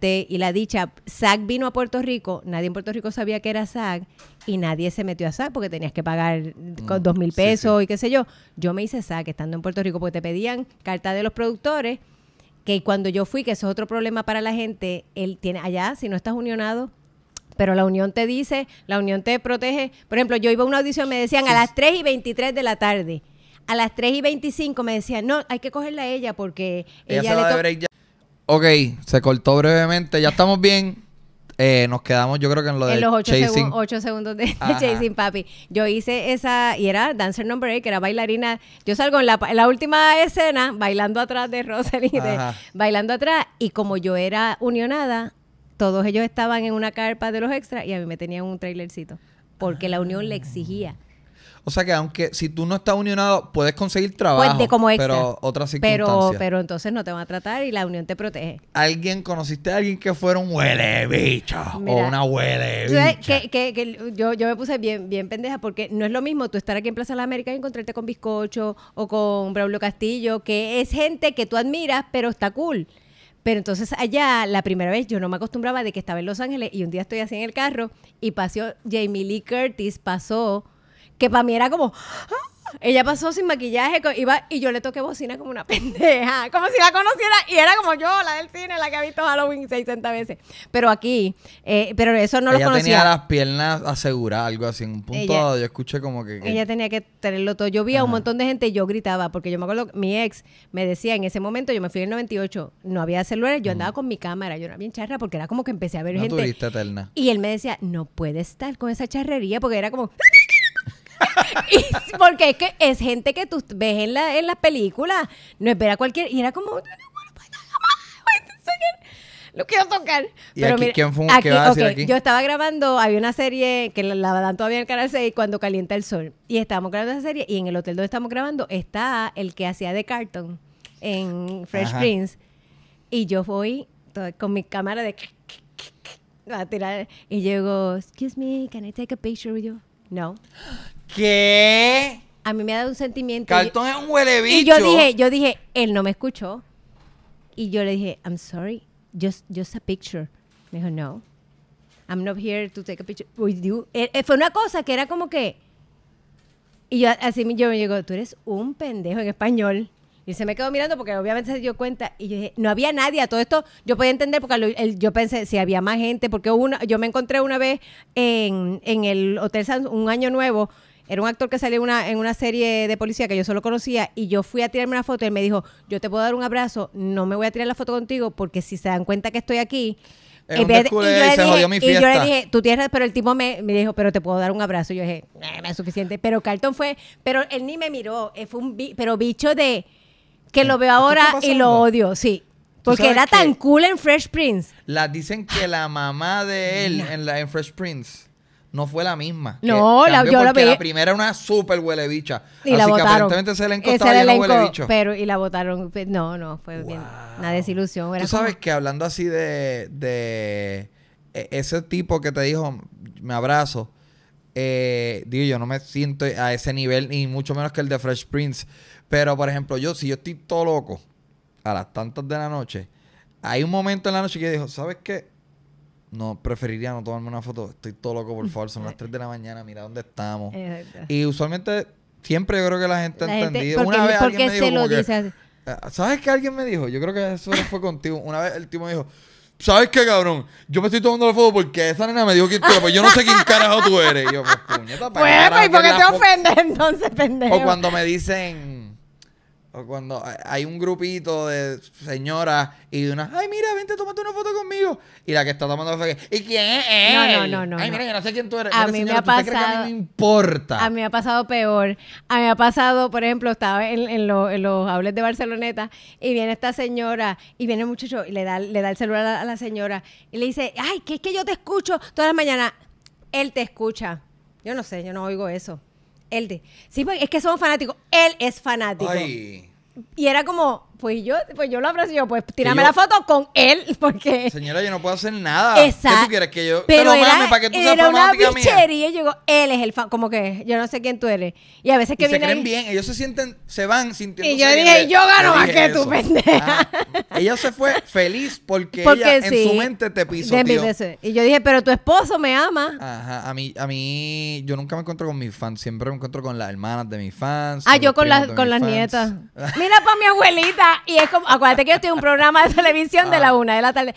y la dicha. SAC vino a Puerto Rico, nadie en Puerto Rico sabía que era SAC y nadie se metió a SAG porque tenías que pagar mm, dos mil pesos y qué sé yo. Yo me hice SAG estando en Puerto Rico porque te pedían carta de los productores que cuando yo fui, que eso es otro problema para la gente, él tiene allá, si no estás unionado, pero la unión te dice, la unión te protege. Por ejemplo, yo iba a una audición, me decían a las 3 y 23 de la tarde. A las 3 y 25 me decían, no, hay que cogerla a ella porque ella, Ok, se cortó brevemente. Ya estamos bien. Eh, nos quedamos, yo creo que en lo de. los ocho segundos de Chasing Papi. Yo hice esa, y era Dancer Number 8, que era bailarina. Yo salgo en la, última escena bailando atrás de Rosalind, bailando atrás. Y como yo era unionada, todos ellos estaban en una carpa de los extras y a mí me tenían un trailercito. Porque la unión le exigía o sea que aunque si tú no estás unionado, puedes conseguir pues, trabajo. como extra. Pero otras Pero, pero entonces no te van a tratar y la unión te protege. ¿Alguien, conociste a alguien que fuera un huele bicho? o una huele bicho. Que, que, yo, yo, me puse bien, bien pendeja porque no es lo mismo tú estar aquí en Plaza de la América y encontrarte con Bizcocho o con Braulio Castillo, que es gente que tú admiras, pero está cool. Pero entonces allá, la primera vez, yo no me acostumbraba de que estaba en Los Ángeles y un día estoy así en el carro y pasó Jamie Lee Curtis, pasó que para mí era como... Ah". Ella pasó sin maquillaje iba, y yo le toqué bocina como una pendeja, como si la conociera y era como yo, la del cine, la que ha visto Halloween 60 veces. Pero aquí, eh, pero eso no lo conocía. Ella tenía las piernas aseguradas, algo así, en un punto dado, yo escuché como que, Ella tenía que tenerlo todo. Yo vi a un montón de gente y yo gritaba, porque yo me acuerdo, mi ex me decía, en ese momento, yo me fui en el 98, no había celulares, yo andaba con mi cámara, yo era bien charra, porque era como que empecé a ver gente. Eterna. Y él me decía, no puedes estar con esa charrería, porque era como... porque es que es gente que tú ves en, la, en las películas, no espera cualquier. Y era como, lo quiero tocar. ¿Y aquí, ¿quién fue, aquí? Yo estaba grabando, había una serie que la, dan todavía en el canal 6 cuando calienta el sol. Y estábamos grabando esa serie y en el hotel donde estamos grabando está el que hacía de Carton en Fresh Prince. Y yo voy con mi cámara de tirar y llego, excuse me, can I take a picture with you? No. ¿Qué? A mí me ha dado un sentimiento. Carlton es un huele Y yo dije, yo dije, él no me escuchó. Y yo le dije, I'm sorry, just, just a picture. Me dijo, no. I'm not here to take a picture with you. Eh, eh, fue una cosa que era como que. Y yo así yo me digo, tú eres un pendejo en español. Y se me quedó mirando porque obviamente se dio cuenta y yo dije, no había nadie a todo esto. Yo podía entender porque yo pensé si había más gente, porque yo me encontré una vez en, el Hotel San, un año nuevo. Era un actor que salió una, en una serie de policía que yo solo conocía y yo fui a tirarme una foto y él me dijo, yo te puedo dar un abrazo, no me voy a tirar la foto contigo porque si se dan cuenta que estoy aquí, y, yo le dije, tú tienes, pero el tipo me, dijo, pero te puedo dar un abrazo. Y yo dije, no es suficiente. Pero Carlton fue, pero él ni me miró, eh, fue un pero bicho de que lo veo ahora y lo odio, sí. Porque era tan cool en Fresh Prince. dicen que la mamá de él en, la, Fresh Prince no fue la misma. No, la, yo la vi. La primera era una super huelebicha. Y así que aparentemente se le estaba el elenco, huelebicho. Pero, y la votaron. No, no, fue bien, una desilusión. Tú sabes que hablando así de, de e, ese tipo que te dijo, me abrazo, eh, digo, yo no me siento a ese nivel, ni mucho menos que el de Fresh Prince. Pero, por ejemplo, yo, si yo estoy todo loco a las tantas de la noche, hay un momento en la noche que yo digo, ¿sabes qué? No, preferiría no tomarme una foto. Estoy todo loco, por favor. Son las 3 de la mañana, mira dónde estamos. Y usualmente, siempre yo creo que la gente ha entendido. una vez alguien me dijo, que, ah, ¿Sabes qué alguien me dijo? Yo creo que eso fue contigo. Una vez el tipo me dijo, ¿Sabes qué, cabrón? Yo me estoy tomando la foto porque esa nena me dijo que tú eres, pues yo no sé quién carajo tú eres. Y yo, pues puñeta, para Pues, ¿y por qué te ofendes entonces, pendejo? O cuando me dicen, cuando hay un grupito de señoras y de una, ay, mira, vente, tómate una foto conmigo. Y la que está tomando la foto, ¿y quién es él? No, no, no. Ay, mira, no sé quién tú eres. A mí me ha pasado. A mí me importa. A mí me ha pasado peor. A mí me ha pasado, por ejemplo, estaba en, los hables de Barceloneta y viene esta señora y viene el muchacho y le da, le da el celular a, la señora y le dice, ay, que es que yo te escucho todas las mañanas. Él te escucha. Yo no sé, yo no oigo eso. Él de. Sí, pues, es que somos fanáticos. Él es fanático. Ay. Y era como, pues yo, pues yo lo abrazo yo, pues tirame la foto con él, porque. Señora, yo no puedo hacer nada. Exacto. ¿Qué tú quieres que yo pero te para que tú seas Era una Y yo digo, él es el fan, como que yo no sé quién tú eres. Y a veces que vienen Se bien, ellos se sienten, se van sintiendo. Y yo dije, y yo gano más que tú, pendeja. Ah, ella se fue feliz porque, ella en su mente te pisó. Y yo dije, pero tu esposo me ama. Ajá, a mí, a mí, yo nunca me encuentro con mis fans, siempre me encuentro con las hermanas de mis fans. Ah, yo con, con las nietas. Mira para mi abuelita y es como, acuérdate que yo estoy en un programa de televisión de la ah. una de la tarde.